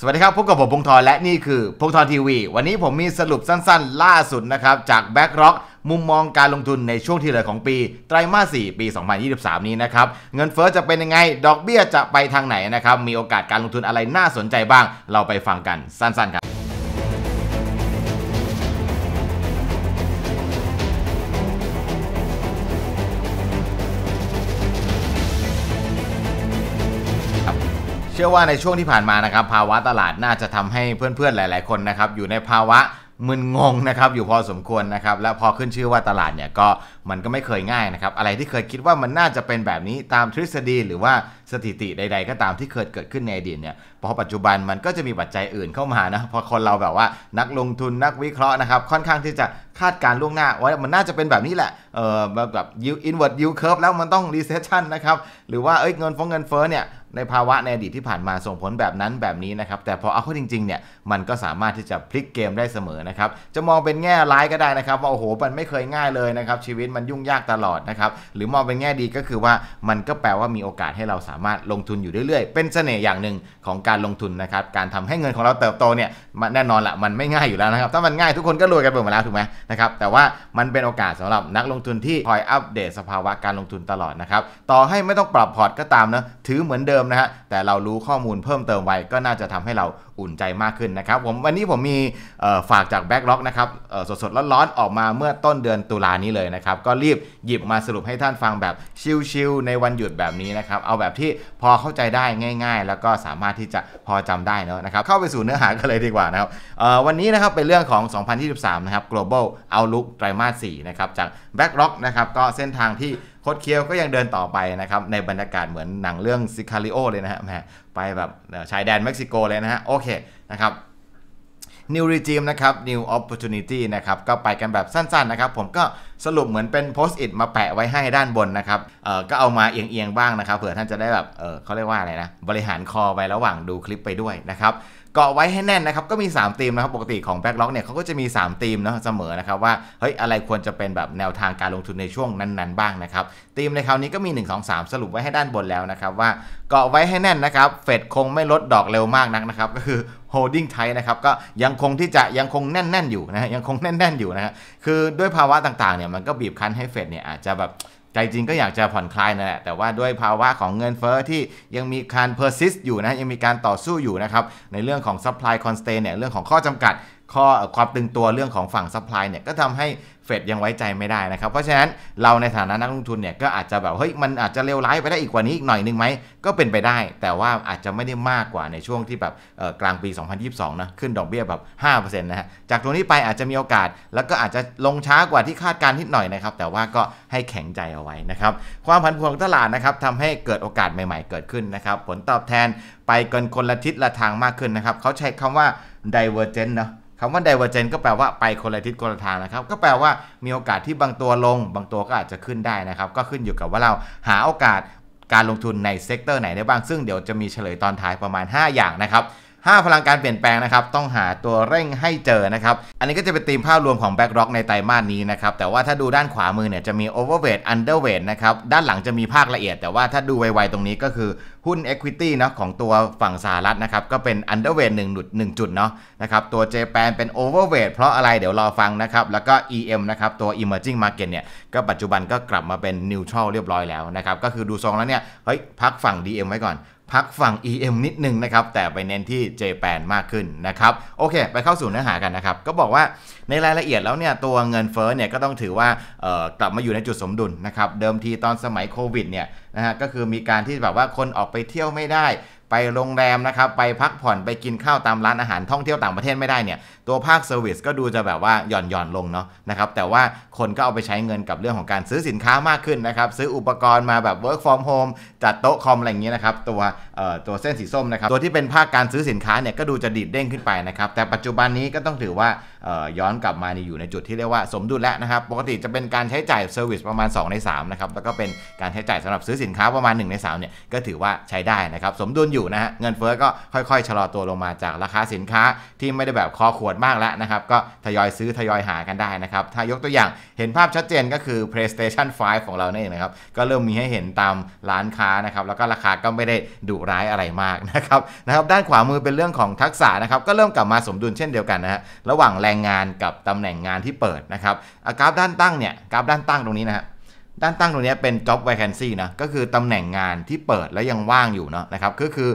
สวัสดีครับ พบกับผมพงทรและนี่คือพงทรทีวี วันนี้ผมมีสรุปสั้นๆ ล่าสุดนะครับจากแบ็กร็อกมุมมองการลงทุนในช่วงที่เหลือของปี ไตรมาส4ปี 2023 นี้นะครับ เงินเฟอ้อจะเป็นยังไง ดอกเบี้ยจะไปทางไหนนะครับ มีโอกาสการลงทุนอะไรน่าสนใจบ้างเราไปฟังกันสั้น ๆครับเชื่อว่าในช่วงที่ผ่านมานะครับภาวะตลาดน่าจะทำให้เพื่อนๆ หลายๆคนนะครับอยู่ในภาวะมึนงงนะครับอยู่พอสมควรนะครับและพอขึ้นชื่อว่าตลาดเนี่ยก็มันก็ไม่เคยง่ายนะครับอะไรที่เคยคิดว่ามันน่าจะเป็นแบบนี้ตามทฤษฎีหรือว่าสถิติใดๆก็ตามที่เคยเกิดขึ้นในอดีตเนี่ยพอปัจจุบันมันก็จะมีปัจจัยอื่นเข้ามานะพอคนเราแบบว่า นักลงทุนนักวิเคราะห์นะครับ ค่อนข้างที่จะคาดการล่วงหน้าว่ามันน่าจะเป็นแบบนี้แหละ เออแบบยูอินเวอร์ดยูเคิร์ฟแล้วมันต้องรีเซชชันนะครับ หรือว่าเอ้ยเงินฟงเงินเฟ้อเนี่ย ในภาวะในอดีตที่ผ่านมาส่งผลแบบนั้นแบบนี้นะครับ แต่พอเอาเข้าจริงๆเนี่ย มันก็สามารถที่จะพลิกเกมได้เสมอนะครับ จะมองเป็นแง่ร้ายก็ได้นะครับว่าโอ้โหมันไม่เคยง่ายเลยนะครับชีวิตมันยุ่งยากตลอดนะครับหรือมองเป็นแง่ดีก็คือว่ามันก็แปลว่ามีโอกาสให้เราสาามารถลงทุนอยู่เรื่อย ๆ เป็นเสน่ห์อย่างหนึ่งของการลงทุนนะครับการทำให้เงินของเราเติบโตเนี่ยแน่นอนละมันไม่ง่ายอยู่แล้วนะครับถ้ามันง่ายทุกคนก็รวยกันไปหมดแล้วถูกไหมนะครับแต่ว่ามันเป็นโอกาสสำหรับนักลงทุนที่คอยอัปเดตสภาวะการลงทุนตลอดนะครับต่อให้ไม่ต้องปรับพอร์ตก็ตามนะถือเหมือนเดิมนะฮะแต่เรารู้ข้อมูลเพิ่มเติมไว้ก็น่าจะทำให้เราอุ่นใจมากขึ้นนะครับผมวันนี้ผมมีฝากจากแบ็กล็อกนะครับสดๆร้อนๆออกมาเมื่อต้นเดือนตุลานี้เลยนะครับก็รีบหยิบมาสรุปให้ท่านฟังแบบชิลๆในวันหยุดแบบนี้นะครับเอาแบบที่ที่พอเข้าใจได้ง่ายๆ แล้วก็สามารถที่จะพอจำได้เนะนะครับเข้าไปสู่เนื้อหากันเลยดีกว่านะครับวันนี้นะครับเป็นเรื่องของ 2023นะครับ global outlook ไตรมาส4นะครับจาก b a c k l o g นะครับก็เส้นทางที่โคดเคียวก็ยังเดินต่อไปนะครับในบรรยากาศเหมือนหนังเรื่องซิคาริโอเลยนะฮะไปแบบชายแดนเม็กซิโกเลยนะฮะโอเคนะครับ New Regime นะครับ New Opportunity นะครับ ก็ไปกันแบบสั้นๆ นะครับ ผมก็สรุปเหมือนเป็นโพสต์อิทมาแปะไว้ให้ด้านบนนะครับ เออก็เอามาเอียงๆ บ้างนะครับ เผื่อท่านจะได้แบบ เออเขาเรียกว่าอะไรนะ บริหารคอไว้ระหว่างดูคลิปไปด้วยนะครับเกาะไว้ให้แน่นนะครับก็มี3ธีมนะครับปกติของแบ็กล็อกเนี่ยเขาก็จะมี3ธีมเนาะเสมอนะครับว่าเฮ้ยอะไรควรจะเป็นแบบแนวทางการลงทุนในช่วงนั้น ๆ บ้างนะครับธีมในคราวนี้ก็มี1 2 3 สรุปไว้ให้ด้านบนแล้วนะครับว่าเกาะไว้ให้แน่นนะครับเฟดคงไม่ลดดอกเร็วมากนักนะครับ ก็คือ holding tight นะครับก็ยังคงที่จะยังคงแน่น ๆ อยู่นะยังคงแน่นๆอยู่นะคือด้วยภาวะต่างๆเนี่ยมันก็บีบคั้นให้เฟดเนี่ยอาจจะแบบใจจริงก็อยากจะผ่อนคลายนั่นแหละแต่ว่าด้วยภาวะของเงินเฟอ้อที่ยังมีการ persist อยู่นะยังมีการต่อสู้อยู่นะครับในเรื่องของ supply constraint เนี่ยเรื่องของข้อจำกัดข้อความตึงตัวเรื่องของฝั่งซัพพลายเนี่ยก็ทำให้เฟดยังไว้ใจไม่ได้นะครับเพราะฉะนั้นเราในฐานะนักลงทุนเนี่ยก็อาจจะแบบเฮ้ยมันอาจจะเลวร้ายไปได้อีกกว่านี้อีกหน่อยนึงไหม ก็เป็นไปได้ แต่ว่าอาจจะไม่ได้มากกว่าในช่วงที่แบบกลางปี 2022 นะขึ้นดอกเบี้ยแบบ 5%นะฮะจากตรงนี้ไปอาจจะมีโอกาส แล้วก็อาจจะลงช้ากว่าที่คาดการณ์นิดหน่อยนะครับ แต่ว่าก็ให้แข็งใจเอาไว้นะครับความผันผวนของตลาดนะครับทำให้เกิดโอกาสใหม่ๆเกิดขึ้นนะครับผลตอบแทนไปกันคนละทิศละทางมากขึ้นนะครับเขาใช้คำว่า divergent เนะคำว่าดเวอร์เจนก็แปลว่าไปคนละทิศคนละทางนะครับก็แปลว่ามีโอกาสที่บางตัวลง บางตัวก็อาจจะขึ้นได้นะครับก็ขึ้นอยู่กับว่าเราหาโอกาสการลงทุนในเซกเตอร์ไหนได้บ้างซึ่งเดี๋ยวจะมีเฉลยตอนท้ายประมาณ 5 อย่างนะครับ5พลังการเปลี่ยนแปลงนะครับต้องหาตัวเร่งให้เจอนะครับอันนี้ก็จะเป็นธีมภาพรวมของแบ็กร็อกในไตรมาสนี้นะครับแต่ว่าถ้าดูด้านขวามือเนี่ยจะมีโอเวอร์เวตอันเดอร์เวตนะครับด้านหลังจะมีภาคละเอียด แต่ว่าถ้าดูไวๆตรงนี้ก็คือหุ้น Equity เนะของตัวฝั่งสหรัฐนะครับก็เป็น Underweight 1งจุดเนาะนะครับตัว j จแปนเป็น Overweight เพราะอะไรเดี๋ยวรอฟังนะครับแล้วก็ EM นะครับตัว Emerging Market เนี่ยก็ปัจจุบันก็กลับมาเป็น Neutral เรียบร้อยแล้วนะครับก็คือดูทรงแล้วเนี่ยเฮ้ยพักฝั่ง DM ไว้ก่อนพักฝั่ง EM นิดนึงนะครับแต่ไปเน้นที่ J8 ปนมากขึ้นนะครับโอเคไปเข้าสู่เนื้อหากันนะครับก็บอกว่าในรายละเอียดแล้วเนี่ยตัวเงินเฟ้อเนี่ยก็ต้องถือว่ากลับมาอยู่ในจุดสมดุลนะครับเดิมทีตอนสมัยโควิดเนี่ยนะฮะก็คือมีการที่แบบว่าคนออกไปเที่ยวไม่ได้ ไปโรงแรมนะครับไปพักผ่อนไปกินข้าวตามร้านอาหารท่องเที่ยวต่างประเทศไม่ได้เนี่ยตัวภาคเซอร์วิสก็ดูจะแบบว่าหย่อนหย่อนลงเนาะนะครับแต่ว่าคนก็เอาไปใช้เงินกับเรื่องของการซื้อสินค้ามากขึ้นนะครับ ซื้ออุปกรณ์มาแบบ work from home จัดโต๊ะคอม อะไรอย่างเงี้ยนะครับตัวเออ่ตัวเส้นสีส้มนะครับ ตัวที่เป็นภาคการซื้อสินค้าเนี่ยก็ดูจะดีดเด้งขึ้นไปนะครับ แต่ปัจจุบันนี้ก็ต้องถือว่าย้อนกลับมา อยู่ในจุดที่เรียกว่าสมดุลแล้วนะครับ ปกติจะเป็นการใช้จ่ายเซอร์วิสประมาณ 2 ใน3นะครับแล้วก็เป็นการใช้จ่ายสำหรับซื้อสินค้าประมาณ1ใน3เนี่ยก็ถือว่าใช้ได้นะครับสมดุลอยู่นะฮะเงินเฟ้อก็ค่อยๆชะลอตัวลงมาจากราคาสินค้าที่ไม่ได้แบบคอขวดดมากแล้วนะครับก็ทยอยซื้อทยอยหากันได้นะครับถ้ายกตัวอย่างเห็นภาพชัดเจนก็คือ PlayStation 5 ของเราเนี่ยนะครับก็เริ่มมีให้เห็นตามร้านค้านะครับแล้วก็ราคาก็ไม่ได้ดุร้ายอะไรมากนะครับนะครับด้านขวามือเป็นเรื่องของทักษะนะครับก็เริ่มกลับมาสมดุลเช่นเดียวกันนะฮะระหว่างแรงงานกับตำแหน่งงานที่เปิดนะครับกราฟด้านตั้งเนี่ยกราฟด้านตั้งตรงนี้นะฮะด้านตั้งตรงนี้เป็น job vacancy นะ ก็คือ ตำแหน่งงานที่เปิดและยังว่างอยู่เนาะนะครับ ก็คือ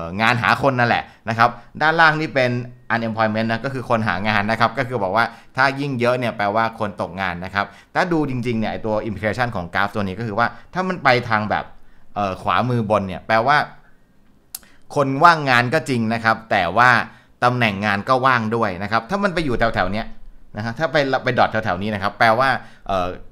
องานหาคนนั่นแหละนะครับ ด้านล่างนี่เป็น unemployment นะ ก็คือคนหางานนะครับ ก็คือบอกว่าถ้ายิ่งเยอะเนี่ยแปลว่าคนตกงานนะครับถ้าดูจริงๆเนี่ยตัว implication ของกราฟ ตัวนี้ก็คือว่า ถ้ามันไปทางแบบขวามือบนเนี่ยแปลว่าคนว่างงานก็จริงนะครับ แต่ว่าตำแหน่งงานก็ว่างด้วยนะครับ ถ้ามันไปอยู่แถวๆเนี้ยนะฮะถ้าไปไปดอทแถวๆนี้นะครับแปลว่า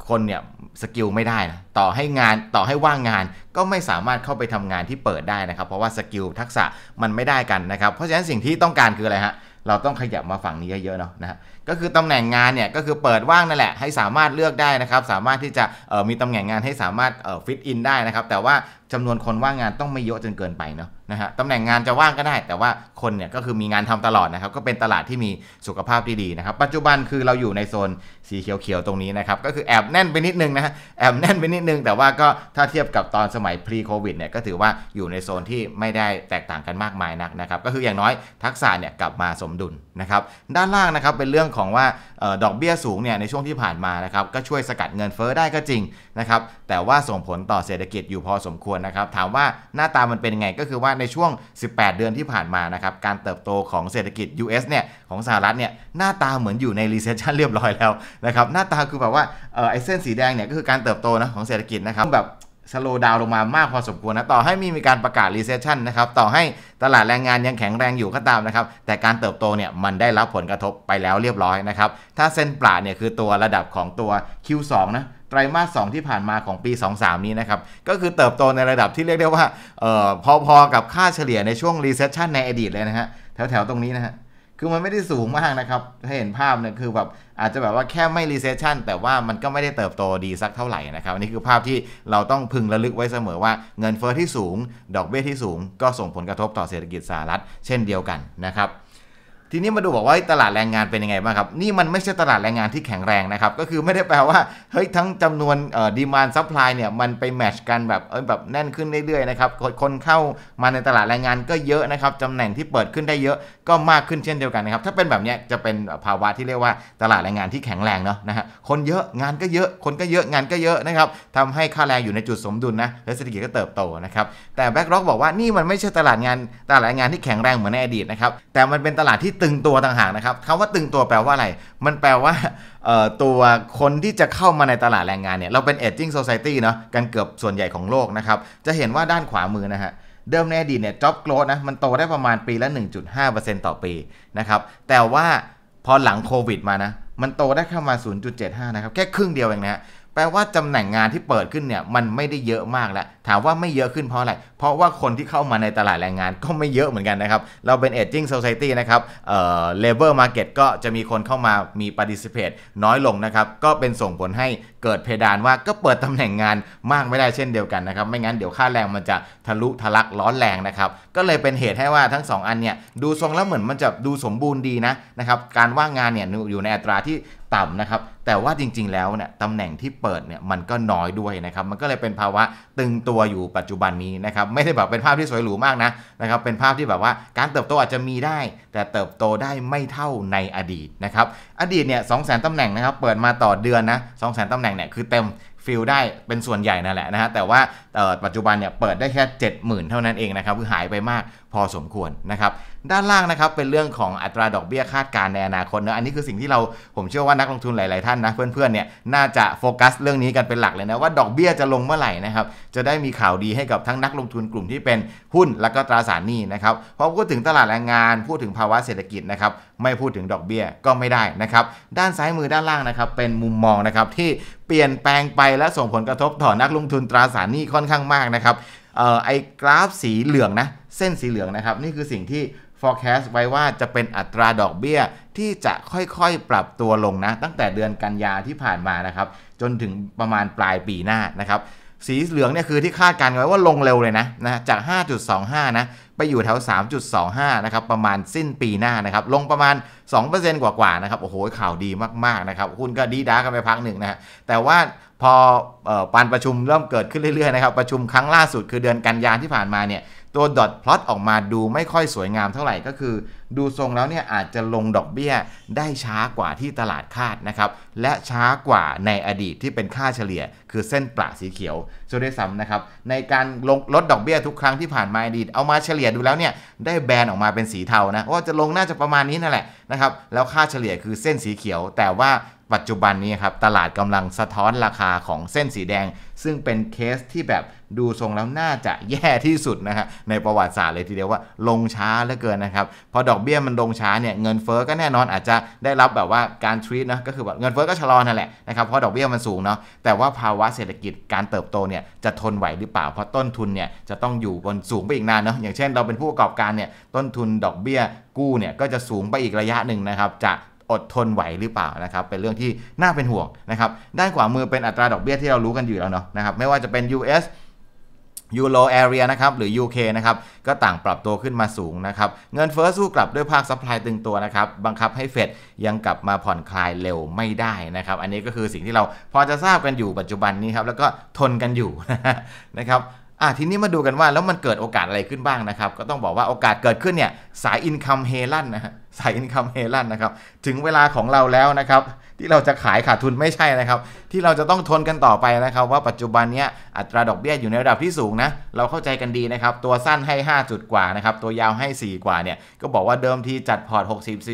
คนเนี่ยสกิลไม่ได้นะต่อให้งานต่อให้ว่างงานก็ไม่สามารถเข้าไปทำงานที่เปิดได้นะครับเพราะว่าสกิลทักษะมันไม่ได้กันนะครับเพราะฉะนั้นสิ่งที่ต้องการคืออะไรฮะเราต้องขยับมาฝั่งนี้เยอะๆเนาะนะฮะก็คือตำแหน่งงานเนี่ยก็คือเปิดว่างนั่นแหละ ให้สามารถเลือกได้นะครับสามารถที่จะมีตำแหน่งงานให้สามารถฟิตอินได้นะครับแต่ว่าจำนวนคนว่างงานต้องไม่เยอะจนเกินไปเนาะนะฮะตำแหน่งงานจะว่างก็ได้ แต่ว่าคนเนี่ยก็คือมีงานทำตลอดนะครับก็เป็นตลาดที่มีสุขภาพที่ดีนะครับ ปัจจุบันคือเราอยู่ในโซนสีเขียวๆ ตรงนี้นะครับก็คือแอบแน่นไปนิดนึงนะแอบแน่นไปนิดนึง แต่ว่าก็ถ้าเทียบกับตอนสมัย pre covid เนี่ยก็ถือว่าอยู่ในโซนที่ไม่ได้แตกต่างกันมากมายนักนะครับก็คืออย่างน้อยทักษะเนี่ยกลับมาสมดุลนะครับด้านล่างนะครับเป็นเรื่องของว่าดอกเบี้ยสูงเนี่ยในช่วงที่ผ่านมานะครับก็ช่วยสกัดเงินเฟอ้อได้ก็จริงนะครับแต่ว่าส่งผลต่อเศรษฐกิจอยู่พอสมควรนะครับถามว่าหน้าตามันเป็นไงก็คือว่าในช่วง 18 เดือนที่ผ่านมานะครับการเติบโตของเศรษฐกิจ US เนี่ยของสหรัฐเนี่ยหน้าตาเหมือนอยู่ในรีเซชชันเรียบร้อยแล้วนะครับหน้าตาคือแบบว่าไอเส้นสีแดงเนี่ยก็คือการเติบโตนะของเศรษฐกิจนะครับแบบสโลดาวลงมามากพอสมควรนะ ต่อให้มีมีการประกาศรีเซชชันนะครับ ต่อให้ตลาดแรงงานยังแข็งแรงอยู่ก็ตามนะครับ แต่การเติบโตเนี่ย มันได้รับผลกระทบไปแล้วเรียบร้อยนะครับ ถ้าเส้นปลาเนี่ย คือตัวระดับของตัว Q2 นะ ไตรมาส 2 ที่ผ่านมาของปี 23 นี้นะครับ ก็คือเติบโตในระดับที่เรียกได้ว่าออพอๆกับค่าเฉลี่ยในช่วงรีเซชชันในอดีตเลยนะฮะแถวๆตรงนี้นะฮะคือมันไม่ได้สูงมากนะครับ ถ้าเห็นภาพเนี่ย คือแบบอาจจะแบบว่าแค่ไม่ recession แต่ว่ามันก็ไม่ได้เติบโตดีสักเท่าไหร่นะครับนี่คือภาพที่เราต้องพึงระลึกไว้เสมอว่า เงินเฟอ้อที่สูง ดอกเบี้ยที่สูง ก็ส่งผลกระทบต่อเศรษฐกิจสหรัฐเช่นเดียวกันนะครับทีนี้มาดูบอกว่า ตลาดแรงงานเป็นยังไงบ้างครับนี่มันไม่ใช่ตลาดแรงงานที่แข็งแรงนะครับก็คือไม่ได้แปลว่าเฮ้ยทั้งจำนวนดีมานซัพพลายเนี่ยมันไปแมชกันแบบเอแบบแน่นขึ้นเรื่อยๆนะครับคนเข้ามาในตลาดแรงงานก็เยอะนะครับตำแหน่งที่เปิดขึ้นได้เยอะก็มากขึ้นเช่นเดียวกันนะครับถ้าเป็นแบบนี้จะเป็นภาวะที่เรียกว่าตลาดแรงงานที่แข็งแรงเนาะนะฮะคนเยอะงานก็เยอะ คนก็เยอะงานก็เยอะนะครับทำให้ค่าแรงอยู่ในจุดสมดุลนะและเศรษฐกิจก็เติบโตนะครับแต่แบ็กล็อกบอกว่านี่มันไม่ใช่ตลาดงานตลาดแรงงานที่แข็งแรงเหมือนในอดีตนะครับแต่มันเป็นตลาดที่ตึงตัวต่างหากนะครับคำว่าตึงตัวแปลว่าอะไร มันแปลว่าตัวคนที่จะเข้ามาในตลาดแรงงานเนี่ยเราเป็นเอจิ้งโซซิตี้เนาะกันเกือบส่วนใหญ่ของโลกนะครับจะเห็นว่าด้านขวามือนะฮะเดิมในอดีตเนี่ยจ็อบโกลดนะมันโตได้ประมาณปีละ 1.5%ต่อปีนะครับแต่ว่าพอหลังโควิดมานะมันโตได้เข้ามา 0.75นะครับแค่ครึ่งเดียวเองนะแปลว่าตำแหน่งงานที่เปิดขึ้นเนี่ยมันไม่ได้เยอะมากแล้วถามว่าไม่เยอะขึ้นเพราะอะไร เพราะว่าคนที่เข้ามาในตลาดแรงงานก็ไม่เยอะเหมือนกันนะครับเราเป็นเ a จิ้งโซซิตี้นะครับเอ่อเลเวอร์มาร์เก็ตก็จะมีคนเข้ามามีปฏิสิเพตน้อยลงนะครับก็เป็นส่งผลให้เกิดเพดานว่าก็เปิดตำแหน่งงานมากไม่ได้เช่นเดียวกันนะครับไม่งั้นเดี๋ยวค่าแรงมันจะทะลุทะลักร้อนแรงนะครับ ก็เลยเป็นเหตุให้ว่าทั้ง 2 อันเนี่ยดูทรงแล้วเหมือนมันจะดูสมบูรณ์ดีนะนะครับการว่างงานเนี่ยอยู่ในอัตราที่ต่ำนะครับ แต่ว่าจริงๆ แล้วเนี่ยตำแหน่งที่เปิดเนี่ยมันก็น้อยด้วยนะครับ มันก็เลยเป็นภาวะตึงตัวอยู่ปัจจุบันนี้นะครับ ไม่ได้แบบเป็นภาพที่สวยหรูมากนะนะครับ เป็นภาพที่แบบว่าการเติบโตอาจจะมีได้แต่เติบโตได้ไม่เท่าในอดีตนะครับ อดีตเนี่ยสองแสนตำแหน่งนะครับเปิดมาต่อเดือนนะสองแสนตำแหน่งเนี่ยคือเต็มฟิล ได้เป็นส่วนใหญ่นั่นแหละนะฮะ แต่ว่าปัจจุบันเนี่ยเปิดได้แค่70,000เท่านั้นเองนะครับคือหายไปมากพอสมควรนะครับด้านล่างนะครับเป็นเรื่องของอัตราดอกเบี้ยคาดการณ์ในอนาคตเนะอันนี้คือสิ่งที่เราผมเชื่อว่านักลงทุนหลาย ๆ ท่านนะเพื่อน ๆ เนี่ยน่าจะโฟกัสเรื่องนี้กันเป็นหลักเลยนะว่า ดอกเบี้ยจะลงเมื่อไหร่นะครับจะได้มีข่าวดีให้กับทั้งนักลงทุนกลุ่มที่เป็นหุ้นและก็ตราสารหนี้นะครับพอพูดถึงตลาดแรงงานพูดถึงภาวะเศรษฐกิจนะครับไม่พูดถึงดอกเบี้ยก็ไม่ได้นะครับด้านซ้ายมือด้านล่างนะครับเป็นมุมมองนะครับที่เปลี่ยนแปลงไปและส่งผลกระทบต่อนักลงทุนตราสารหนี้ค่อนข้างมากนะครับออไอกราฟสีเหลืองนะเส้นสีเหลืองนะครับ นี่คือสิ่งที่ forecast ไว้ว่าจะเป็นอัตราดอกเบี้ยที่จะค่อยๆ ปรับตัวลงนะ ตั้งแต่เดือนกันยาที่ผ่านมานะครับ จนถึงประมาณปลายปีหน้านะครับสีเหลืองเนี่ยคือที่คาดการณ์ไว้ว่าลงเร็วเลยนะนะจาก 5.25 นะไปอยู่แถว 3.25 นะครับประมาณสิ้นปีหน้านะครับลงประมาณ 2%กว่าๆ นะครับโอ้โหข่าวดีมากๆ นะครับคุณก็ดีด้ากันไปพักหนึ่งนะฮะแต่ว่าพอปานประชุมเริ่มเกิดขึ้นเรื่อยๆ นะครับประชุมครั้งล่าสุดคือเดือนกันยายนที่ผ่านมาเนี่ยตัวดอทพลอตออกมาดูไม่ค่อยสวยงามเท่าไหร่ก็คือ ดูทรงแล้วเนี่ยอาจจะลงดอกเบี้ยได้ช้ากว่าที่ตลาดคาดนะครับและช้ากว่าในอดีตที่เป็นค่าเฉลี่ย คือเส้นปลาสีเขียวโซเดซัมนะครับในการลงลดดอกเบี้ยทุกครั้งที่ผ่านมาอดีตเอามาเฉลี่ยดูแล้วเนี่ยได้แบนออกมาเป็นสีเทานะว่าจะลงน่าจะประมาณนี้นั่นแหละนะครับแล้วค่าเฉลี่ยคือเส้นสีเขียว แต่ว่าปัจจุบันนี้ครับตลาดกำลังสะท้อนราคาของเส้นสีแดง ซึ่งเป็นเคสที่แบบดูทรงแล้ว น่าจะแย่ที่สุดนะฮะในประวัติศาสตร์เลยทีเดียวว่าลงช้าเหลือเกินนะครับ พอดอกเบี้ยมันลงช้าเนี่ยเงินเฟอ้อก็แน่นอนอาจจะได้รับแบบว่าการทรีตนะก็คือแบบเงินเฟอ้อก็ชะลอนั่นแหละนะครับเพราะดอกเบี้ยมันสูงเนาะแต่ว่าภาวะเศรษฐกิจการเติบโตเนี่ยจะทนไหวหรือเปล่าเพราะต้นทุนเนี่ยจะต้องอยู่บนสูงไปอีกนานเนาะอย่างเช่นเราเป็นผู้ประกอบการเนี่ยต้นทุนดอกเบี้ยกู้เนี่ยก็จะสูงไปอีกระยะหนึ่งนะครับจากอดทนไหวหรือเปล่านะครับเป็นเรื่องที่น่าเป็นห่วงนะครับด้านขวามือเป็นอัตราดอกเบี้ยที่เรารู้กันอยู่แล้วเนาะนะครับไม่ว่าจะเป็น US ยูโรแอเรียนะครับหรือ UK นะครับก็ต่างปรับตัวขึ้นมาสูงนะครับเงินเฟ้อสู้กลับด้วยภาคซัพพลายตึงตัวนะครับบังคับให้เฟดยังกลับมาผ่อนคลายเร็วไม่ได้นะครับอันนี้ก็คือสิ่งที่เราพอจะทราบกันอยู่ปัจจุบันนี้ครับแล้วก็ทนกันอยู่นะครับอ่ะทีนี้มาดูกันว่าแล้วมันเกิดโอกาสอะไรขึ้นบ้างนะครับ ก็ต้องบอกว่าโอกาสเกิดขึ้นเนี่ยสายอินคัมเฮลันนะฮะสายอินคัมเฮลันนะครับ ถึงเวลาของเราแล้วนะครับที่เราจะขายขาดทุนไม่ใช่นะครับที่เราจะต้องทนกันต่อไปนะครับว่าปัจจุบันเนี้ยอัตราดอกเบี้ยอยู่ในระดับที่สูงนะเราเข้าใจกันดีนะครับตัวสั้นให้ 5 จุดกว่านะครับตัวยาวให้ 4 กว่าเนี่ยก็บอกว่าเดิมทีจัดพอร์ต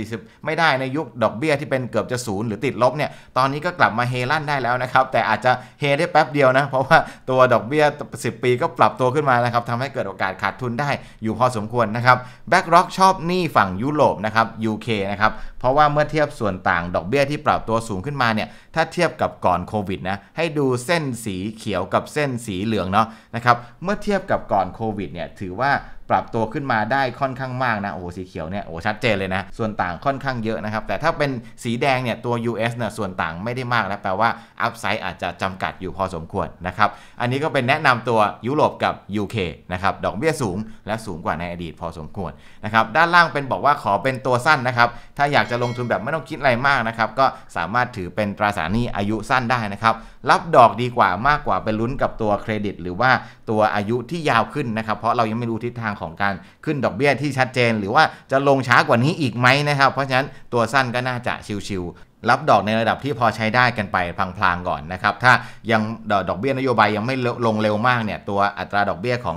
60 40 ไม่ได้ในยุคดอกเบี้ย ที่เป็นเกือบจะศูนย์หรือติดลบเนี่ยตอนนี้ก็กลับมาเฮลั่นได้แล้วนะครับแต่อาจจะเฮได้แป๊บเดียวนะเพราะว่าตัวดอกเบี้ย10 ปีก็ปรับตัวขึ้นมานะครับทำให้เกิดโอกาสขาดทุนได้อยู่พอสมควรนะครับแบ็กร็อกชอบหนี้ฝั่งยุโรปนะครับ UK นะครับเพราะว่าเมื่อเทียบส่วนต่างดอกเบี้ยที่ปรับตัวสูงขึ้นมาเนี่ย ถ้าเทียบกับก่อนโควิดนะ ให้ดูเส้นสีเขียวกับเส้นสีเหลืองเนาะนะครับ เมื่อเทียบกับก่อนโควิดเนี่ยถือว่าปรับตัวขึ้นมาได้ค่อนข้างมากนะโอ้สีเขียวเนี่ยโอ้ชัดเจนเลยนะ ส่วนต่างค่อนข้างเยอะนะครับ แต่ถ้าเป็นสีแดงเนี่ยตัว US เนี่ยส่วนต่างไม่ได้มากแล้วแปลว่าอัพไซด์อาจจะจำกัดอยู่พอสมควรนะครับอันนี้ก็เป็นแนะนำตัวยุโรปกับ UK นะครับดอกเบี้ยสูงและสูงกว่าในอดีตพอสมควรนะครับด้านล่างเป็นบอกว่าขอเป็นตัวสั้นนะครับถ้าอยากจะลงทุนแบบไม่ต้องคิดอะไรมากนะครับก็สามารถถือเป็นตราสารหนี้อายุสั้นได้นะครับรับดอกดีกว่ามากกว่าไปลุ้นกับตัวเครดิต หรือว่าตัวอายุที่ยาวขึ้นนะครับ เพราะเรายังไม่รู้ทิศทางของการขึ้นดอกเบี้ยที่ชัดเจน หรือว่าจะลงช้ากว่านี้อีกไหมนะครับ เพราะฉะนั้นตัวสั้นก็น่าจะชิวๆรับดอกในระดับที่พอใช้ได้กันไปพลางๆก่อนนะครับถ้ายังดอกเบี้ยนโยบายยังไม่ลงเร็วมากเนี่ยตัวอัตราดอกเบี้ยของ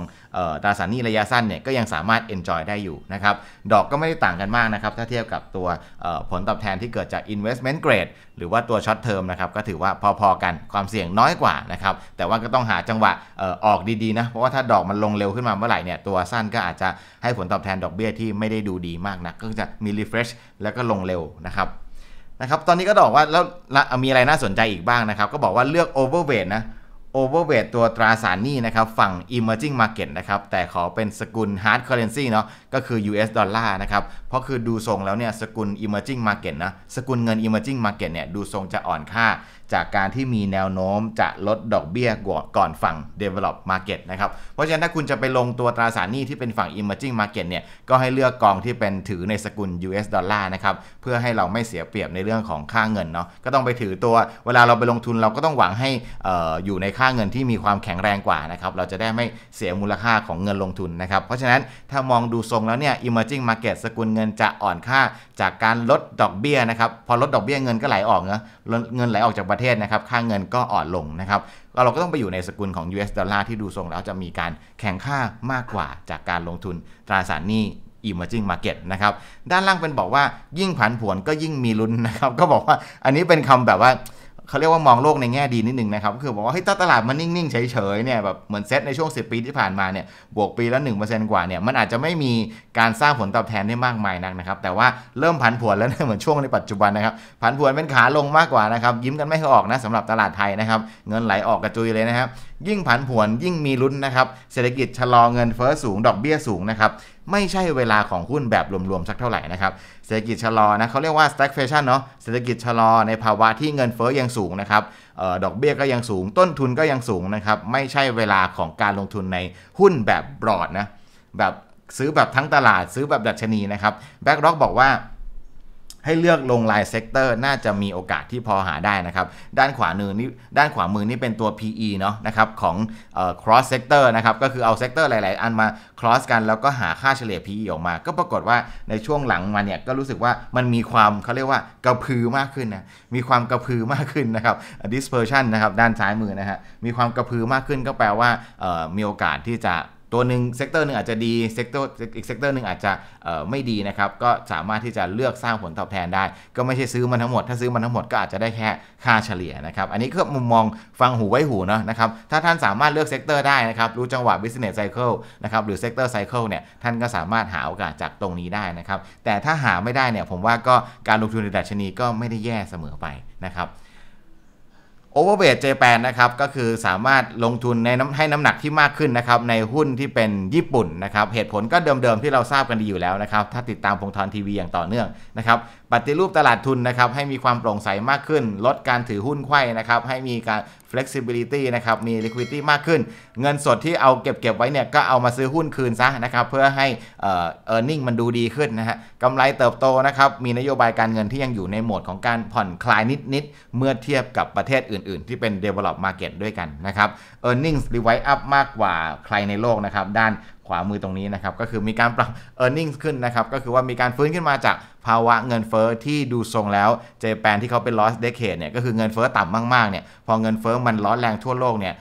ตราสารหนี้ระยะสั้นเนี่ยก็ยังสามารถ enjoy ได้อยู่นะครับดอกก็ไม่ได้ต่างกันมากนะครับ ถ้าเทียบกับตัวผลตอบแทนที่เกิดจาก investment grade หรือว่าตัว short term นะครับก็ถือว่าพอๆกันความเสี่ยงน้อยกว่านะครับแต่ว่าก็ต้องหาจังหวะออกดีๆนะเพราะว่าถ้าดอกมันลงเร็วขึ้นมาเมื่อไหร่เนี่ยตัวสั้นก็อาจจะให้ผลตอบแทนดอกเบี้ยที่ไม่ได้ดูดีมากนะักก็จะมี refresh แล้วก็ลงเร็วนะครับนะครับ ตอนนี้ก็บอกว่าแล้วมีอะไรน่าสนใจอีกบ้างนะครับ ก็บอกว่าเลือก overweight นะ overweight ตัวตราสารหนี้นะครับ ฝั่ง emerging market นะครับ แต่ขอเป็นสกุล hard currency เนาะ ก็คือ US ดอลลาร์นะครับ เพราะคือดูทรงแล้วเนี่ยสกุล emerging market นะ สกุลเงิน emerging market เนี่ยดูทรงจะอ่อนค่าจากการที่มีแนวโน้มจะลดดอกเบี้ยก่อนฝั่ง develop market นะครับเพราะฉะนั้นถ้าคุณจะไปลงตัวตราสารหนี้ที่เป็นฝั่ง emerging market เนี่ยก็ให้เลือกกองที่เป็นถือในสกุล US ดอลลาร์นะครับเพื่อให้เราไม่เสียเปรียบในเรื่องของค่าเงินเนาะ ก็ต้องไปถือตัวเวลาเราไปลงทุนเราก็ต้องหวังให้อออยู่ในค่าเงินที่มีความแข็งแรงกว่านะครับ เราจะได้ไม่เสียมูลค่าของเงินลงทุนนะครับเพราะฉะนั้นถ้ามองดูทรงแล้วเนี่ย emerging market สกุลเงินจะอ่อนค่า จากการลดดอกเบี้ยนะครับพอลดดอกเบี้ยเงินก็ไหลออกเนาะเงินไหลออกจากประเทศนะครับค่างเงินก็อ่อนลงนะครับ เราก็ต้องไปอยู่ในสกุลของ US ดอลลาร์ที่ดูทรงแล้ว จะมีการแข่งข้ามากกว่าจากการลงทุนตราสารหนี้ e m ม r g งมาร์เก็ตนะครับ ด้านล่างเป็นบอกว่ายิ่งผันผวนก็ยิ่งมีลุ้นนะครับ ก็บอกว่าอันนี้เป็นคำแบบว่าเขาเรียกว่ามองโลกในแง่ดีนิดนึงนะครับก็คือบอกว่าเฮ้ยถ้าตลาดมันนิ่งๆเฉยๆเนี่ยแบบเหมือนเซตในช่วง 10 ปีที่ผ่านมาเนี่ยบวกปีละ1%กว่าเนี่ยมันอาจจะไม่มีการสร้างผลตอบแทนได้มากมายนักนะครับแต่ว่าเริ่มผันผวนแล้วเหมือนช่วงในปัจจุบันนะครับผันผวนเป็นขาลงมากกว่านะครับยิ้มกันไม่ค่อยออกนะสำหรับตลาดไทยนะครับเงินไหลออกกระจุยเลยนะครับยิ่งผันผวนยิ่งมีลุ้นนะครับเศรษฐกิจชะลอเงินเฟ้อสูงดอกเบี้ยสูงนะครับไม่ใช่เวลาของหุ้นแบบรวม ๆ สักเท่าไหร่นะครับเศรษฐกิจชะลอนะเขาเรียกว่า stagflation เนาะเศรษฐกิจชะลอ ในภาวะที่เงินเฟ้อยังสูงนะครับออดอกเบี้ยก็ยังสูง ต้นทุนก็ยังสูงนะครับไม่ใช่เวลาของการลงทุนในหุ้นแบบบรอดนะแบบซื้อแบบทั้งตลาดซื้อแบบดัชนีนะครับแบ็กร็อกบอกว่าให้เลือกลงลายเซกเตอร์ น่าจะมีโอกาสที่พอหาได้นะครับด้านขวามือนี่ด้านขวามือนี่เป็นตัว PE เนาะนะครับของ cross sector นะครับ ก็คือเอาเซกเตอร์หลายๆ อันมา cross กันแล้วก็หาค่าเฉลี่ย PE ออกมา ก็ปรากฏว่าในช่วงหลังมาเนี่ยก็รู้สึกว่ามันมีความเขาเรียกว่ากระพือมากขึ้นนะมีความกระพือมากขึ้นนะครับ dispersion นะครับด้านซ้ายมือนะฮะมีความกระพือมากขึ้นก็แปลว่ามีโอกาสที่จะตัวหนึ่งเซกเตอร์หนึ่งอาจจะดีเซกเตอร์อีกเซกเตอร์หนึ่งอาจจะไม่ดีนะครับก็สามารถที่จะเลือกสร้างผลตอบแทนได้ก็ไม่ใช่ซื้อมันทั้งหมดถ้าซื้อมันทั้งหมดก็อาจจะได้แค่ค่าเฉลี่ยนะครับอันนี้ก็มุมมองฟังหูไว้หูเนาะนะครับถ้าท่านสามารถเลือกเซกเตอร์ได้นะครับรู้จังหวะ business cycle นะครับหรือ sector cycle เนี่ยท่านก็สามารถหาโอกาสจากตรงนี้ได้นะครับแต่ถ้าหาไม่ได้เนี่ยผมว่าก็การลงทุนในดัชนีก็ไม่ได้แย่เสมอไปนะครับโอเวอร์เวทเจแปนนะครับก็คือสามารถลงทุนในน้ำให้น้ำหนักที่มากขึ้นนะครับในหุ้นที่เป็นญี่ปุ่นนะครับเหตุผลก็เดิมๆที่เราทราบกันดีอยู่แล้วนะครับถ้าติดตามพงทอนทีวีอย่างต่อเนื่องนะครับปฏิรูปตลาดทุนนะครับให้มีความโปร่งใสมากขึ้น ลดการถือหุ้นไข้นะครับให้มีการ flexibility นะครับมี liquidity มากขึ้น เงินสดที่เอาเก็บเก็บไว้เนี่ยก็เอามาซื้อหุ้นคืนซะนะครับเพื่อให้เอ earning มันดูดีขึ้นนะฮะกำไรเติบโตนะครับมีนโยบายการเงินที่ยังอยู่ในโหมดของการผ่อนคลายนิดๆเมื่อเทียบกับประเทศอื่น ๆ ที่เป็น develop market ด้วยกันนะครับ earnings revise up มากกว่าใครในโลกนะครับด้านขวามือตรงนี้นะครับก็คือมีการปรับ earnings ขึ้นนะครับก็คือว่ามีการฟื้นขึ้นมาจากภาวะเงินเฟอ้อที่ดูทรงแล้วเจแปนที่เขาเป็น l o s เ d e c a d เนี่ยก็คือเงินเฟอ้อต่ำมากๆ เนี่ยพอเงินเฟอ้อมันร้อนแรงทั่วโลกเนี่ย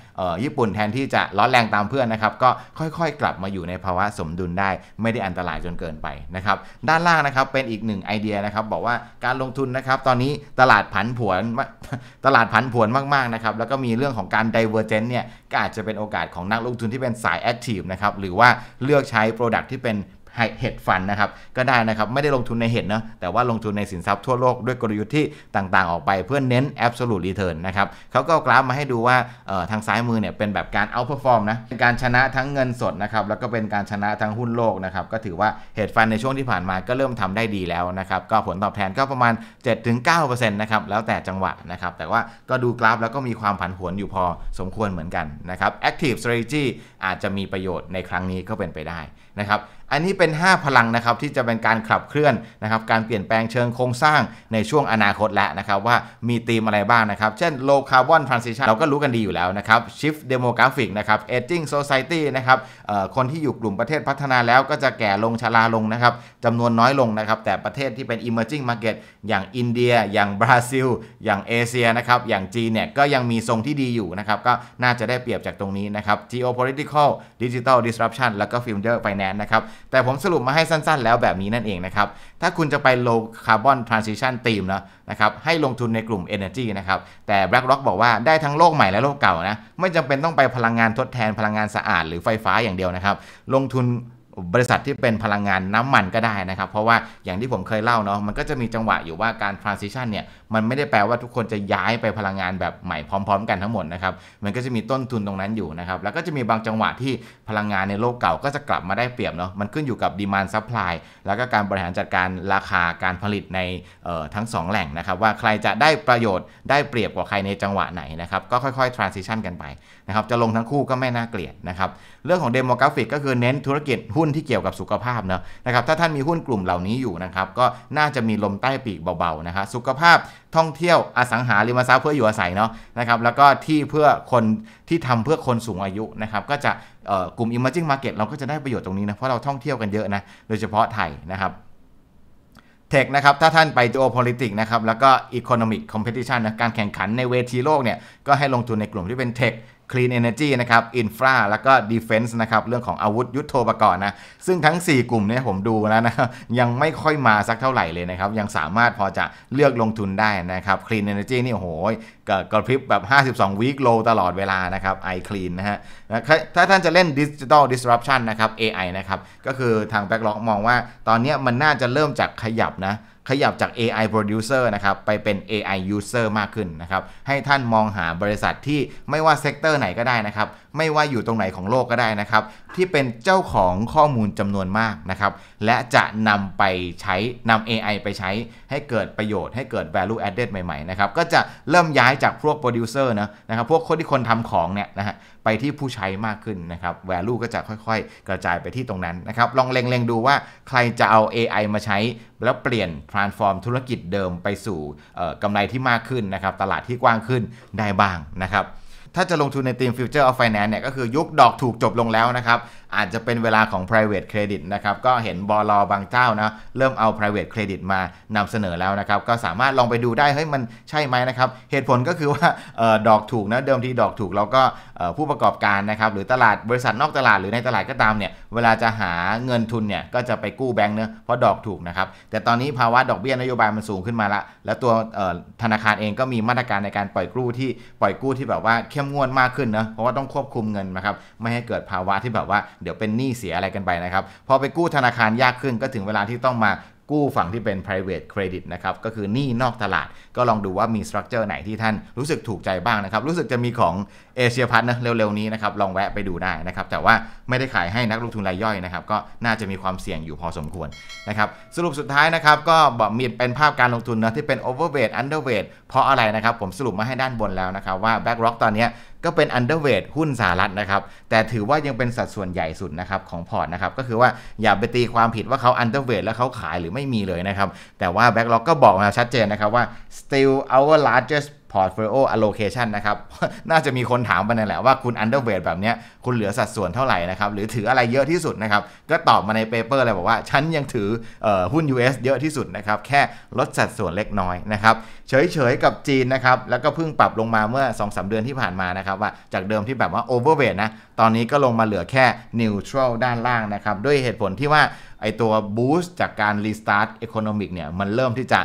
ญี่ปุ่นแทนที่จะร้อนแรงตามเพื่อนนะครับก็ค่อยๆกลับมาอยู่ในภาวะสมดุลได้ ไม่ได้อันตรายจนเกินไปนะครับด้านล่างนะครับเป็นอีกหนึ่งไอเดียนะครับบอกว่าการลงทุนนะครับตอนนี้ตลาดผันผวน ตลาดผันผวนมากๆนะครับแล้วก็มีเรื่องของการ d i v e r g e n ต์เนี่ยก็อาจจะเป็นโอกาสของนักลงทุนที่เป็นสาย active นะครับหรือว่าเลือกใช้ product ที่เป็นเห็ดฟันนะครับก็ได้นะครับ ไม่ได้ลงทุนในเห็ดนะแต่ว่าลงทุนในสินทรัพย์ทั่วโลกด้วยกลยุทธ์ที่ต่างๆ ออกไปเพื่อเน้นอ b s o l u t รีเทิร์นะครับเขาก็กราฟมาให้ดูว่าทางซ้ายมือเนี่ยเป็นแบบการเอาเปอร์ฟอนะเป็นการชนะทั้งเงินสดนะครับแล้วก็เป็นการชนะทั้งหุ้นโลกนะครับก็ถือว่าเห็ดฟันในช่วงที่ผ่านมาก็เริ่มทำได้ดีแล้วนะครับก็ผลตอบแทนก็ประมาณ 7-9%นะครับแล้วแต่จังหวะนะครับแต่ว่าก็ดูกราฟ แล้วก็มีความผันผวนอยู่พอสมควรเหมือนกันนะครับ active strategy อาจจะมีประโยชน์ในครั้งนี้ก็เป็นไปได้นะครับอันนี้เป็น 5 พลังนะครับที่จะเป็นการขับเคลื่อนนะครับ การเปลี่ยนแปลงเชิงโครงสร้างในช่วงอนาคตแล้วนะครับว่ามีธีมอะไรบ้างนะครับ เช่นโลคาร์บอนทรานซิชันเราก็รู้กันดีอยู่แล้วนะครับชิฟต์ d e โม g r a p h i นะครับเอจิงโซซายตี้นะครับคนที่อยู่กลุ่มประเทศพัฒนาแล้วก็จะแก่ลงชราลงนะครับจำนวนน้อยลงนะครับแต่ประเทศที่เป็นออิมมเร์จิ้งมาร์เก็ตอย่างอินเดีย อย่างบราซิล อย่างเอเชียนะครับอย่างจีนเนี่ยก็ยังมีทรงที่ดีอยู่นะครับก็น่าจะได้เปรียบจากตรงนี้นะครับ geopolitical digital disruption แล้วก็ f u t u r finance นะครับแต่ผมสรุปมาให้สั้นๆ แล้วแบบนี้นั่นเองนะครับ ถ้าคุณจะไป low carbon transition team นะนะครับ ให้ลงทุนในกลุ่ม energy นะครับ แต่ BlackRock บอกว่าได้ทั้งโลกใหม่และโลกเก่านะ ไม่จำเป็นต้องไปพลังงานทดแทนพลังงานสะอาดหรือไฟฟ้าอย่างเดียวนะครับ ลงทุนบริษัทที่เป็นพลังงานน้ำมันก็ได้นะครับ เพราะว่าอย่างที่ผมเคยเล่าเนาะ มันก็จะมีจังหวะอยู่ว่าการ transition เนี่ยมันไม่ได้แปลว่าทุกคนจะย้ายไปพลังงานแบบใหม่พร้อมๆกันทั้งหมดนะครับ มันก็จะมีต้นทุนตรงนั้นอยู่นะครับ แล้วก็จะมีบางจังหวะที่พลังงานในโลกเก่าก็จะกลับมาได้เปรียบเนาะ มันขึ้นอยู่กับดีมานซัพพลายแล้วก็การบริหารจัดการราคาการผลิตในทั้ง 2 แหล่งนะครับว่าใครจะได้ประโยชน์ได้เปรียบกว่าใครในจังหวะไหนนะครับ ก็ค่อยๆทรานซิชันกันไปนะครับ จะลงทั้งคู่ก็ไม่น่าเกลียดนะครับ เรื่องของเดโมกราฟิกก็คือเน้นธุรกิจหุ้นที่เกี่ยวกับสุขภาพเนาะนะครับ ถ้าท่านมีหุ้นกลุ่มเหล่านี้อยู่นะครับก็น่าจะมีลมใต้ปีกเบาๆนะครับสุขภาพท่องเที่ยวอสังหาริมทรัพย์เพื่ออยู่อาศัยเนาะนะครับแล้วก็ที่เพื่อคนที่ทำเพื่อคนสูงอายุนะครับก็จะกลุ่ม emerging market เราก็จะได้ประโยชน์ตรงนี้นะเพราะเราท่องเที่ยวกันเยอะนะโดยเฉพาะไทยนะครับเทคนะครับถ้าท่านไป geopolitics นะครับแล้วก็ economic competition นะการแข่งขันในเวทีโลกเนี่ยก็ให้ลงทุนในกลุ่มที่เป็นเทค Clean Energy นะครับ Infra แล้วก็ Defense นะครับ เรื่องของอาวุธยุโทโธปกรณ์นะ ซึ่งทั้ง 4 กลุ่มเนี่ยผมดูแล้วนะยังไม่ค่อยมาสักเท่าไหร่เลยนะครับ ยังสามารถพอจะเลือกลงทุนได้นะครับ Clean Energy นี่โอ้โหกระพริบแบบ 52วีคโลตลอดเวลานะครับ i Clean นะฮะ ถ้าท่านจะเล่น Digital Disruption นะครับ AI นะครับ ก็คือทาง Backlog มองว่าตอนนี้มันน่าจะเริ่มจากขยับนะขยับจาก AI producer นะครับไปเป็น AI user มากขึ้นนะครับให้ท่านมองหาบริษัทที่ไม่ว่าเซกเตอร์ไหนก็ได้นะครับไม่ว่าอยู่ตรงไหนของโลกก็ได้นะครับ ที่เป็นเจ้าของข้อมูลจำนวนมากนะครับ และจะนำไปใช้นำ AI ไปใช้ให้เกิดประโยชน์ให้เกิด value added ใหม่ๆนะครับก็จะเริ่มย้ายจากพวก p r o d u c เ r อนะนะครับพวกคนที่คนทำของเนี่ยนะฮะไปที่ผู้ใช้มากขึ้นนะครับ value ก็จะค่อยๆ กระจายไปที่ตรงนั้นนะครับ ลองเล็งๆ ดูว่าใครจะเอา AI มาใช้แล้วเปลี่ยน transform ธุรกิจเดิมไปสู่กำไรที่มากขึ้นนะครับตลาดที่กว้างขึ้นได้บ้างนะครับถ้าจะลงทุนในธีมฟิวเจอร์ออฟไฟแนนซ์เนี่ยก็คือยุคดอกถูกจบลงแล้วนะครับอาจจะเป็นเวลาของ private credit นะครับ ก็เห็นบอลบางเจ้านะ เริ่มเอา private credit มานำเสนอแล้วนะครับ ก็สามารถลองไปดูได้ เฮ้ย มันใช่ไหมนะครับ เหตุผลก็คือว่าออดอกถูกนะ เดิมทีดอกถูกแล้วก็ผู้ประกอบการนะครับ หรือตลาดบริษัทนอกตลาดหรือในตลาดก็ตามเนี่ย เวลาจะหาเงินทุนเนี่ย ก็จะไปกู้แบงค์เนะเพราะดอกถูกนะครับ แต่ตอนนี้ภาวะดอกเบี้ยนโยบายมันสูงขึ้นมาละแล้วตัวธนาคารเองก็มีมาตรการในการปล่อยกู้ที่ปล่อยกู้ที่แบบว่าเข้มงวดมากขึ้นนะ เพราะว่าต้องควบคุมเงินนะครับ ไม่ให้เกิดภาวะที่แบบว่าเดี๋ยวเป็นหนี้เสียอะไรกันไปนะครับพอไปกู้ธนาคารยากขึ้น ก็ถึงเวลาที่ต้องมากู้ฝั่งที่เป็น private credit นะครับก็คือหนี้นอกตลาด ก็ลองดูว่ามี structure ไหนที่ท่านรู้สึกถูกใจบ้างนะครับรู้สึกจะมีของเอเชียพัฒนะเร็วๆนี้นะครับลองแวะไปดูได้นะครับแต่ว่าไม่ได้ขายให้นักลงทุนรายย่อยนะครับก็น่าจะมีความเสี่ยงอยู่พอสมควรนะครับสรุปสุดท้ายนะครับก็บอกมีเป็นภาพการลงทุนนะที่เป็น overweight underweight เพราะอะไรนะครับผมสรุปมาให้ด้านบนแล้วนะครับว่า b a c k r o c k ตอนนี้ก็เป็นอันเดอร์เวทหุ้นสหรัฐนะครับแต่ถือว่ายังเป็นสัดส่วนใหญ่สุดนะครับของพอร์ตนะครับก็คือว่าอย่าไปตีความผิดว่าเขาอันเดอร์เวทแล้วเขาขายหรือไม่มีเลยนะครับแต่ว่าแบ็กล็อกก็บอกมาชัดเจนนะครับว่า still our largest portfolio allocation นะครับน่าจะมีคนถามมานั่นแหละว่าคุณอันเดอร์เวดแบบนี้คุณเหลือสัดส่วนเท่าไหร่นะครับหรือถืออะไรเยอะที่สุดนะครับก็ตอบมาในเปเปอร์เลยบอกว่าฉันยังถืออหุ้น US เยอะที่สุดนะครับแค่ลดสัดส่วนเล็กน้อยนะครับเฉยๆกับจีนนะครับ แล้วก็เพิ่งปรับลงมาเมื่อ2อสเดือนที่ผ่านมานะครับว่าจากเดิมที่แบบว่าโอเวอร์เวทนะ ตอนนี้ก็ลงมาเหลือแค่นิวทรัลด้านล่างนะครับด้วยเหตุผลที่ว่าไอตัวบูสต์จากการรีสตาร์ทอีโคโนมิกเนี่ยมันเริ่มที่จะ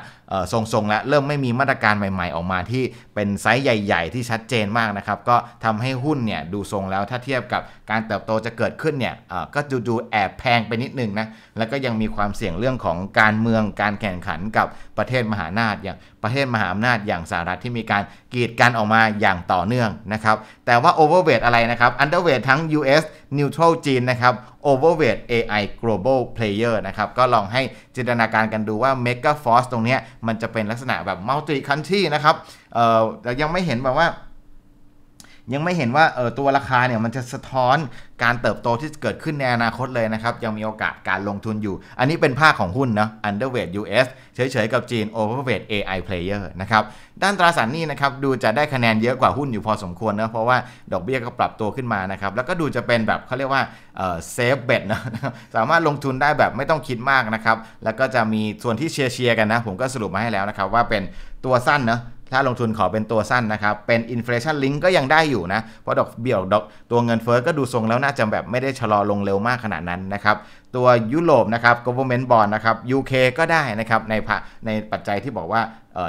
ทรงๆแล้ว เริ่มไม่มีมาตรการใหม่ๆออกมาที่เป็นไซส์ใหญ่ๆที่ชัดเจนมากนะครับก็ทำให้หุ้นเนี่ยดูทรงแล้วถ้าเทียบกับการเติบโตจะเกิดขึ้นเนี่ย ก็ดูดูแอบแพงไปนิดนึงนะ แล้วก็ยังมีความเสี่ยงเรื่องของการเมือง การแข่งขันกับประเทศมหาอำนาจ อย่างประเทศมหาอำนาจอย่างสหรัฐที่มีการกีดกันออกมาอย่างต่อเนื่องนะครับ แต่ว่า overweight อะไรนะครับ underweight ทั้ง US neutral จีนนะครับ overweight AI global player นะครับ ก็ลองให้จินตนาการกันดูว่า mega force ตรงนี้มันจะเป็นลักษณะแบบ multi country นะครับเออยังไม่เห็นแบบว่ายังไม่เห็นว่าเออตัวราคาเนี่ยมันจะสะท้อนการเติบโตที่เกิดขึ้นในอนาคตเลยนะครับยังมีโอกาสการลงทุนอยู่ อันนี้เป็นภาคของหุ้นนะ underweight US เฉยๆกับจีน overweight AI player นะครับด้านตราสารนี้นะครับดูจะได้คะแนนเยอะกว่าหุ้นอยู่พอสมควรนะเพราะว่าดอกเบี้ยก็ปรับตัวขึ้นมานะครับแล้วก็ดูจะเป็นแบบเขาเรียกว่าเซฟเบดนะสามารถลงทุนได้แบบไม่ต้องคิดมากนะครับแล้วก็จะมีส่วนที่เชียร์ๆกันนะผมก็สรุปมาให้แล้วนะครับว่าเป็นตัวสั้นนะถ้าลงทุนขอเป็นตัวสั้นนะครับ เป็นอินฟล t i o n link ก็ยังได้อยู่นะ เพราะดอกเบี้ยดอกตัวเงินเฟอ้อก็ดูทรงแล้วน่าจะแบบไม่ได้ชะลอลงเร็วมากขนาดนั้นนะครับ ตัวยุโรปนะครับ government bond นะครับ UK ก็ได้นะครับ ในในปัจจัยที่บอกว่า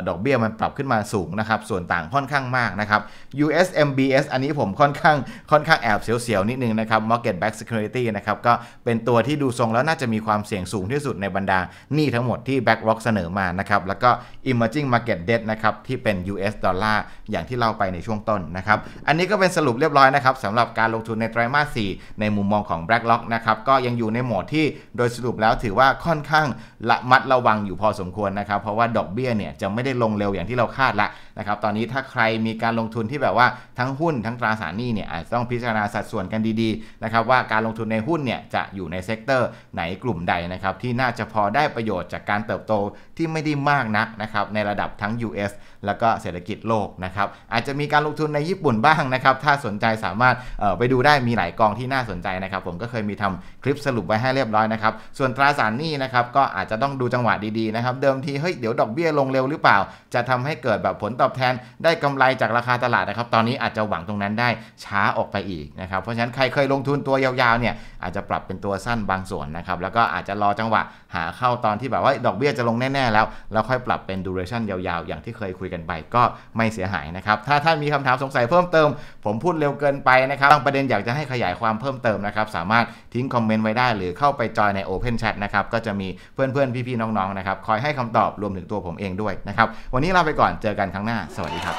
ดอกเบีย้ยมันปรับขึ้นมาสูงนะครับ ส่วนต่างค่อนข้างมากนะครับ USMBS อันนี้ผมค่อนข้าง ค่อนข้างแอบเสียวๆ นิดนึงนะครับ Market Back Security นะครับก็เป็นตัวที่ดูทรงแล้วน่าจะมีความเสี่ยงสูงที่สุดในบรรดาหนี้ทั้งหมดที่ BlackRock เสนอมานะครับ แล้วก็ Emerging Market Debt นะครับที่เป็น US ดอลลาร์อย่างที่เล่าไปในช่วงต้นนะครับ อันนี้ก็เป็นสรุปเรียบร้อยนะครับสำหรับการลงทุนในไตรามาส4ในมุมมองของ BlackRock นะครับก็ยังอยู่ในโหมดที่โดยสรุปแล้วถือว่าค่อนข้างระมัดระวังอยู่พอสมควรนะครับเพราะว่าดอกเบี้ยเนี่ยจะไม่ได้ลงเร็วอย่างที่เราคาดละนะครับตอนนี้ถ้าใครมีการลงทุนที่แบบว่าทั้งหุ้นทั้งตราสารหนี้เนี่ยอาจจะต้องพิจารณาสัดส่วนกันดีๆนะครับว่าการลงทุนในหุ้นเนี่ยจะอยู่ในเซกเตอร์ ไหนกลุ่มใดนะครับที่น่าจะพอได้ประโยชน์จากการเติบโตที่ไม่ได้มากนักนะครับในระดับทั้ง US แล้วก็เศรษฐกิจโลกนะครับอาจจะมีการลงทุนในญี่ปุ่นบ้างนะครับถ้าสนใจสามารถไปดูได้มีหลายกองที่น่าสนใจนะครับ ผมก็เคยมีทำคลิปสรุปไว้ให้เรียบร้อยนะครับส่วนตราสารหนี้นะครับก็อาจจะต้องดูจังหวะดีๆนะครับ เดิมทีเฮ้ยเดี๋ยวดอกเบี้ยลงเร็วหรือเปล่า จะทำให้เกิดแบบผลตอบแทนได้กำไรจากราคาตลาดนะครับตอนนี้อาจจะหวังตรงนั้นได้ช้าออกไปอีกนะครับเพราะฉะนั้นใครเคยลงทุนตัวยาวๆเนี่ยอาจจะปรับเป็นตัวสั้นบางส่วนนะครับแล้วก็อาจจะรอจังหวะหาเข้าตอนที่แบบว่าดอกเบี้ยจะลงแน่ๆแล้วแล้วค่อยปรับเป็นดูเรชั่นยาวๆ อย่างที่เคยคุยกันไป ก็ไม่เสียหายนะครับ ถ้าท่านมีคำถามสงสัยเพิ่มเติม ผมพูดเร็วเกินไปนะครับบางประเด็นอยากจะให้ขยายความเพิ่มเติมนะครับ สามารถทิ้งคอมเมนต์ไว้ได้ หรือเข้าไปจอยใน Open Chat นะครับก็จะมีเพื่อนๆ พี่ๆ น้องๆนะครับคอยให้คำตอบรวมถึงตัวผมเองด้วยนะครับวันนี้ลาไปก่อนเจอกันครั้งหน้า สวัสดีครับ